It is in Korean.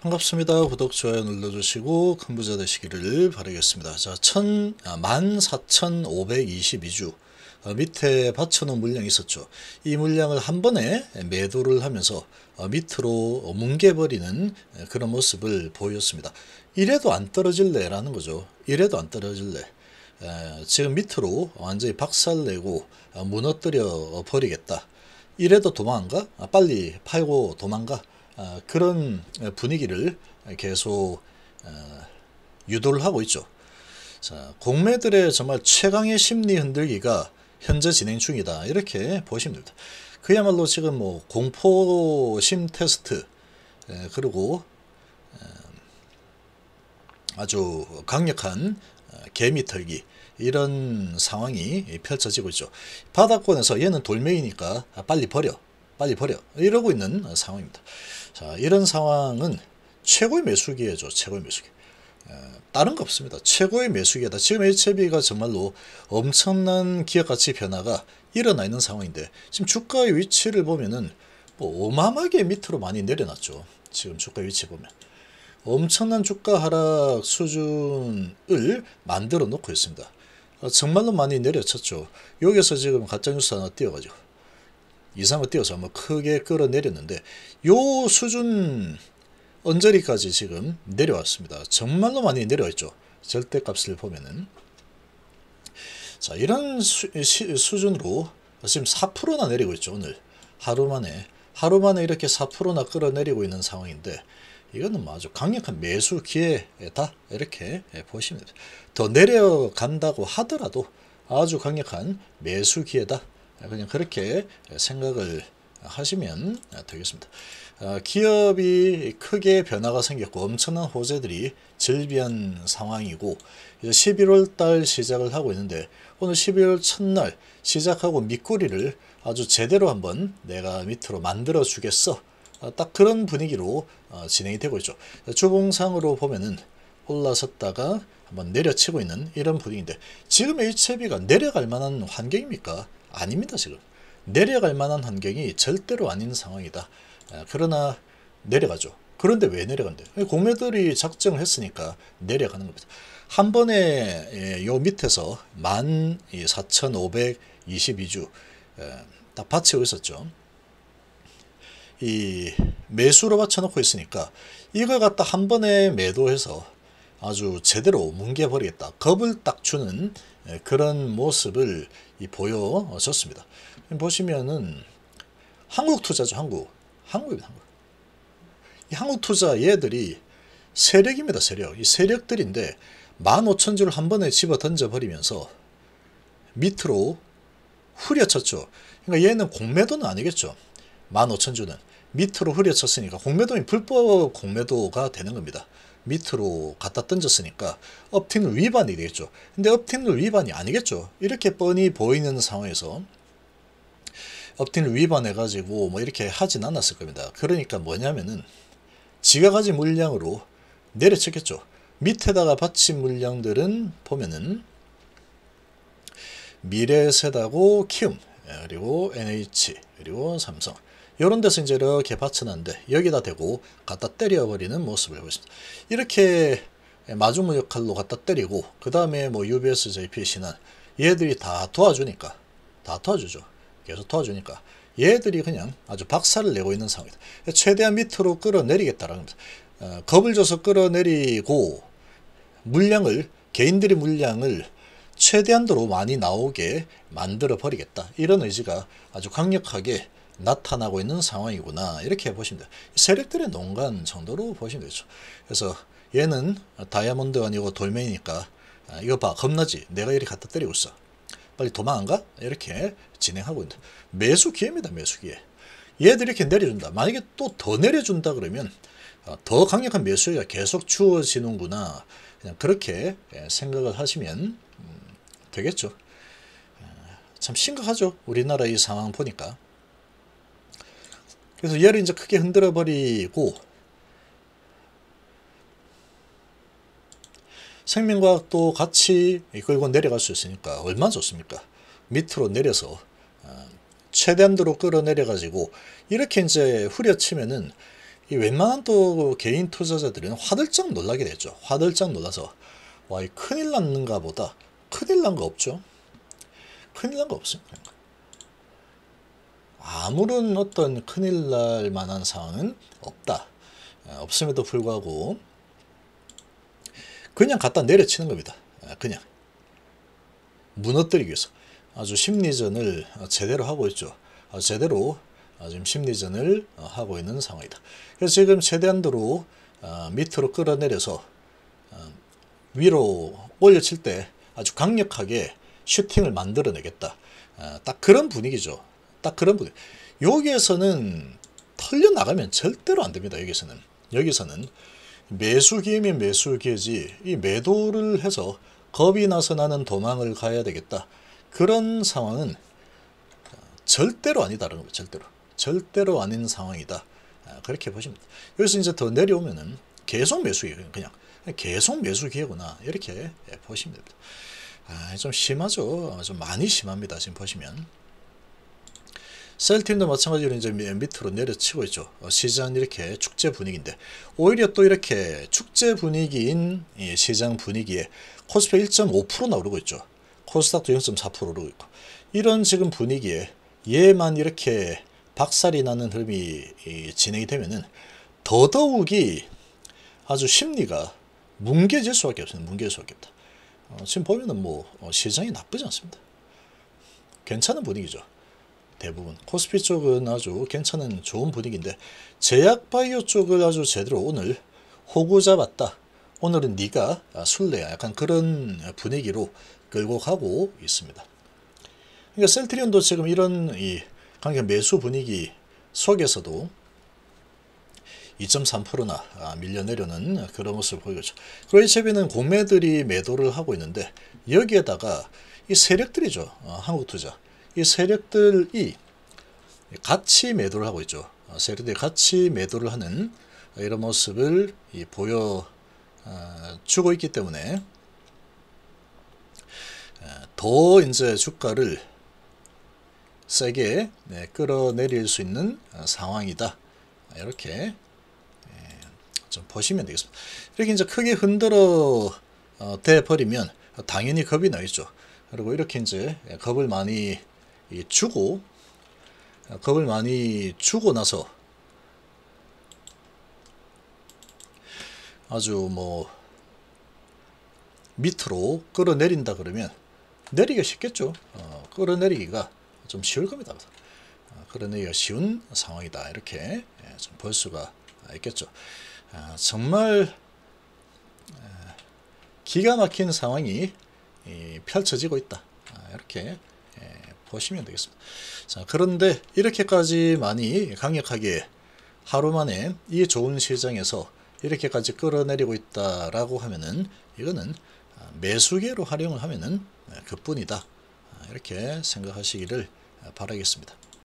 반갑습니다. 구독, 좋아요 눌러주시고 큰 부자 되시기를 바라겠습니다. 자, 천, 아, 14,522주 어, 밑에 받쳐놓은 물량이 있었죠. 이 물량을 한 번에 매도를 하면서 어, 밑으로 뭉개버리는 그런 모습을 보였습니다. 이래도 안 떨어질래라는 거죠. 이래도 안 떨어질래. 에, 지금 밑으로 완전히 박살내고 어, 무너뜨려 버리겠다. 이래도 도망가? 아, 빨리 팔고 도망가? 아, 그런 분위기를 계속 어, 유도를 하고 있죠. 자, 공매들의 정말 최강의 심리 흔들기가 현재 진행 중이다. 이렇게 보시면 됩니다. 그야말로 지금 뭐 공포심 테스트 그리고 어, 아주 강력한 어, 개미 털기 이런 상황이 펼쳐지고 있죠. 바닥권에서 얘는 돌멩이니까 빨리 버려 빨리 버려 이러고 있는 상황입니다. 자, 이런 상황은 최고의 매수기에죠 최고의 매수기. 다른 거 없습니다. 최고의 매수기다. 지금 HB가 e 정말로 엄청난 기업가치 변화가 일어나 있는 상황인데 지금 주가의 위치를 보면은 뭐 어마어마하게 밑으로 많이 내려놨죠. 지금 주가 위치 보면 엄청난 주가 하락 수준을 만들어 놓고 있습니다. 어, 정말로 많이 내려쳤죠. 여기서 지금 가짜뉴스 하나 띄워가지고 이상을 띄어서 한번 크게 끌어내렸는데 요 수준 언저리까지 지금 내려왔습니다. 정말로 많이 내려왔죠. 절대값을 보면은 자 이런 수, 준으로 지금 4%나 내리고 있죠. 오늘 하루 만에 하루 만에 이렇게 4%나 끌어내리고 있는 상황인데 이거는 뭐 아주 강력한 매수 기회다 이렇게 보시면 됩니다. 더 내려간다고 하더라도 아주 강력한 매수 기회다 그냥 그렇게 생각을 하시면 되겠습니다. 어, 기업이 크게 변화가 생겼고 엄청난 호재들이 질비한 상황이고 이제 11월 달 시작을 하고 있는데 오늘 12월 첫날 시작하고 밑꼬리를 아주 제대로 한번 내가 밑으로 만들어 주겠어 어, 딱 그런 분위기로 어, 진행이 되고 있죠. 주봉상으로 보면은 올라섰다가 한번 내려치고 있는 이런 분위기인데 지금 HIV가 e 내려갈 만한 환경입니까? 아닙니다. 지금 내려갈 만한 환경이 절대로 아닌 상황이다. 아, 그러나 내려가죠. 그런데 왜 내려간대? 공매들이 작정을 했으니까 내려가는 겁니다. 한 번에 예, 요 밑에서 14,522주 예, 딱 받치고 있었죠. 이 매수로 받쳐놓고 있으니까 이걸 갖다 한 번에 매도해서 아주 제대로 뭉개버리겠다. 겁을 딱 주는 예, 그런 모습을 보여졌습니다. 보시면은 한국 투자죠. 한국. 한국입니다. 한국. 이 한국 투자 얘들이 세력입니다. 세력. 이 세력들인데 15,000주를 한 번에 집어 던져버리면서 밑으로 후려쳤죠. 그러니까 얘는 공매도는 아니겠죠. 15,000주는. 밑으로 후려쳤으니까 공매도인 불법 공매도가 되는 겁니다. 밑으로 갖다 던졌으니까 업틴 위반이 되겠죠. 근데 업틴 위반이 아니겠죠. 이렇게 뻔히 보이는 상황에서 업틴 위반해가지고 뭐 이렇게 하진 않았을 겁니다. 그러니까 뭐냐면은 지가 가진 물량으로 내려쳤겠죠. 밑에다가 받친 물량들은 보면은 미래세다고 키움 예, 그리고 NH 그리고 삼성 이런 데서 이제 이렇게 받쳐놨는데 여기다 대고 갖다 때려버리는 모습을 보십니다. 이렇게 마주무 역할로 갖다 때리고 그 다음에 뭐 UBS, JP, 신한 얘들이 다 도와주니까 다 도와주죠. 계속 도와주니까 얘들이 그냥 아주 박살을 내고 있는 상황이다. 최대한 밑으로 끌어내리겠다라는 겁니다. 어, 겁을 줘서 끌어내리고 물량을 개인들이 물량을 최대한도로 많이 나오게 만들어 버리겠다. 이런 의지가 아주 강력하게 나타나고 있는 상황이구나. 이렇게 보시면 돼요. 세력들의 농간 정도로 보시면 되죠. 그래서 얘는 다이아몬드 아니고 돌멩이니까 아, 이거 봐 겁나지 내가 이리 갖다 때리고 있어 빨리 도망 안 가? 이렇게 진행하고 있는 매수 기회입니다 매수 기회 얘들이 이렇게 내려준다 만약에 또 더 내려준다 그러면 어, 더 강력한 매수가 계속 주어지는구나 그냥 그렇게 예, 생각을 하시면 되겠죠. 예, 참 심각하죠. 우리나라 이 상황 보니까. 그래서 얘를 이제 크게 흔들어 버리고 생명과학도 같이 이끌고 내려갈 수 있으니까 얼마나 좋습니까? 밑으로 내려서 어, 최대한도로 끌어내려 가지고 이렇게 이제 후려치면은 이 웬만한 또 개인 투자자들은 화들짝 놀라게 되죠. 화들짝 놀라서 와이 큰일 났는가 보다 큰일 난 거 없죠. 큰일 난 거 없습니다. 아무런 어떤 큰일 날 만한 상황은 없다. 예, 없음에도 불구하고 그냥 갖다 내려치는 겁니다. 예, 그냥 무너뜨리기 위해서 아주 심리전을 제대로 하고 있죠. 아, 제대로 아, 지금 심리전을 어, 하고 있는 상황이다. 그래서 지금 최대한도로 어, 밑으로 끌어내려서 어, 위로 올려칠 때 아주 강력하게 슈팅을 만들어내겠다. 어, 딱 그런 분위기죠. 딱 그런 분위기. 여기에서는 털려나가면 절대로 안 됩니다. 여기서는. 여기서는 매수 기회면 매수 기지이 매도를 해서 겁이 나서 나는 도망을 가야 되겠다. 그런 상황은 절대로 아니다라는 거예요. 절대로. 절대로 아닌 상황이다. 아, 그렇게 보시면 여기서 이제 더 내려오면은 계속 매수예요. 그냥 계속 매수 기회구나 이렇게 예, 보시면 됩니다. 아, 좀 심하죠. 좀 많이 심합니다. 지금 보시면. 셀팀도 마찬가지로 이제 밑으로 내려치고 있죠. 어, 시장 이렇게 축제 분위기인데 오히려 또 이렇게 축제 분위기인 예, 시장 분위기에 코스피 1.5%나오고 있죠. 코스닥도 0.4% 오르고 있고 이런 지금 분위기에 얘만 이렇게 박살이 나는 흐름이 진행이 되면은 더더욱이 아주 심리가 뭉개질 수밖에 없습니다. 뭉개질 수밖에 없다. 어, 지금 보면은 뭐 어, 시장이 나쁘지 않습니다. 괜찮은 분위기죠. 대부분 코스피 쪽은 아주 괜찮은 좋은 분위기인데 제약바이오 쪽을 아주 제대로 오늘 호구 잡았다. 오늘은 네가 아, 술래야 약간 그런 분위기로 끌고 가고 있습니다. 그러니까 셀트리온도 지금 이런 이 강력 매수 분위기 속에서도 2.3%나 아, 밀려내려는 그런 모습을 보여줬죠. 크로이체비는 공매들이 매도를 하고 있는데 여기에다가 이 세력들이죠. 어, 한국투자. 이 세력들이 같이 매도를 하고 있죠. 어, 세력들이 같이 매도를 하는 이런 모습을 보여주고 어, 있기 때문에 더 이제 주가를 세게 네, 끌어내릴 수 있는 상황이다. 이렇게 좀 보시면 되겠습니다. 이렇게 이제 크게 흔들어 어, 대 버리면 당연히 겁이 나겠죠. 그리고 이렇게 이제 겁을 많이 주고 어, 겁을 많이 주고 나서 아주 뭐 밑으로 끌어내린다 그러면 내리기가 쉽겠죠. 어, 끌어내리기가 좀 쉬울 겁니다. 어, 끌어내기가 쉬운 상황이다. 이렇게 예, 좀볼 수가 있겠죠. 아, 정말 기가 막힌 상황이 펼쳐지고 있다. 아, 이렇게 보시면 되겠습니다. 자, 그런데 이렇게까지 많이 강력하게 하루 만에 이 좋은 시장에서 이렇게까지 끌어내리고 있다라고 하면은 이거는 아, 매수계로 활용을 하면은 그뿐이다. 이렇게 생각하시기를 바라겠습니다.